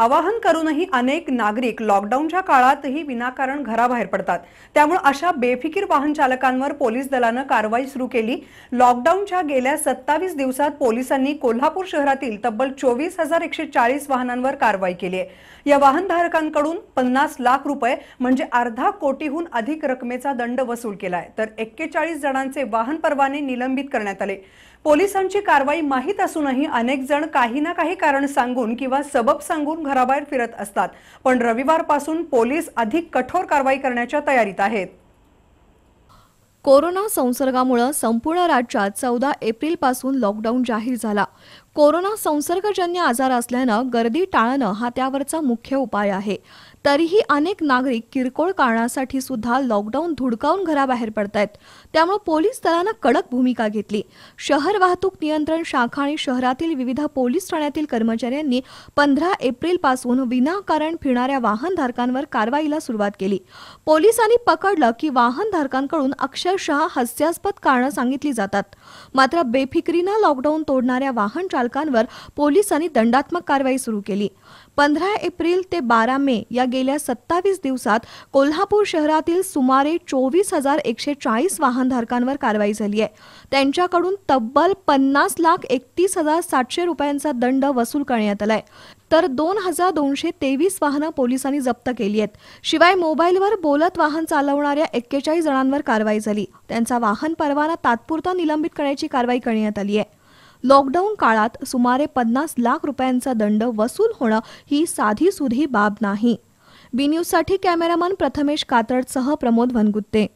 आवाहन करूनही अनेक नागरिक लॉकडाऊनच्या काळातही विनाकारण घराबाहेर पडतात त्यामुळे अशा बेफिकीर वाहन चालकांवर पोलीस दलानं कारवाई सुरू केली लॉकडाऊनच्या गेल्या सत्तावीस दिवसात पोलिसांनी कोल्हापूर शहरातील तब्बल चोवीस हजार एकशे चाळीस वाहनांवर कारवाई केली आहे या वाहनधारकांकडून पन्नास लाख रुपये म्हणजे अर्धा कोटीहून अधिक रकमेचा दंड वसूल केलाय तर एक्केचाळीस जणांचे वाहन परवाने निलंबित करण्यात आले पोलिसांची कारवाई माहीत असूनही अनेक जण काही ना काही कारण सांगून किंवा सबब सांगून घराबाहेर फिरत असतात पण रविवारपासून पोलीस अधिक कठोर कारवाई करण्याच्या तयारीत आहेत कोरोना संसर्गामुळे संपूर्ण राज्यात चौदा पासून लॉकडाऊन जाहीर झाला कोरोना संसर्गजन्य आजार असल्यानं गर्दी टाळणं हा त्यावरचा मुख्य उपाय आहे तरीही अनेक नागरिक किरकोळ कारणासाठी सुद्धा लॉकडाऊन धुडकावून घराबाहेर पडत आहेत त्यामुळे पोलीस दलानं कडक भूमिका घेतली शहर वाहतूक नियंत्रण शाखा आणि शहरातील विविध पोलीस ठाण्यातील कर्मचाऱ्यांनी पंधरा एप्रिल पासून विनाकारण फिरणाऱ्या वाहनधारकांवर कारवाईला सुरुवात केली पोलिसांनी पकडलं की वाहनधारकांकडून अक्षरशः हास्यास्पद कारणं सांगितली जातात मात्र बेफिक्रीनं लॉकडाऊन तोडणाऱ्या वाहन चालकांवर पोलिसांनी दंडात्मक कारवाई सुरू केली पंधरा एप्रिल ते बारा मे या गेल्या सत्तावीस दिवसात कोल्हापूर शहरातील सुमारे चोवीस हजार एकशे चाळीस वाहनधारकांवर कारवाई झाली आहे त्यांच्याकडून तब्बल पन्नास लाख एकतीस हजार सातशे रुपयांचा दंड वसूल करण्यात आलाय तर दोन हजार दोनशे तेवीस वाहनं पोलिसांनी जप्त केली आहेत शिवाय मोबाईलवर बोलत वाहन चालवणाऱ्या एक्केचाळीस जणांवर कारवाई झाली त्यांचा वाहन परवाना तात्पुरता निलंबित करण्याची कारवाई करण्यात आली आहे लॉकडाऊन काळात सुमारे पन्नास लाख रुपयांचा दंड वसूल होणं ही साधी सुधी बाब नाही बी कॅमेरामन प्रथमेश कातडसह प्रमोद वनगुत्ते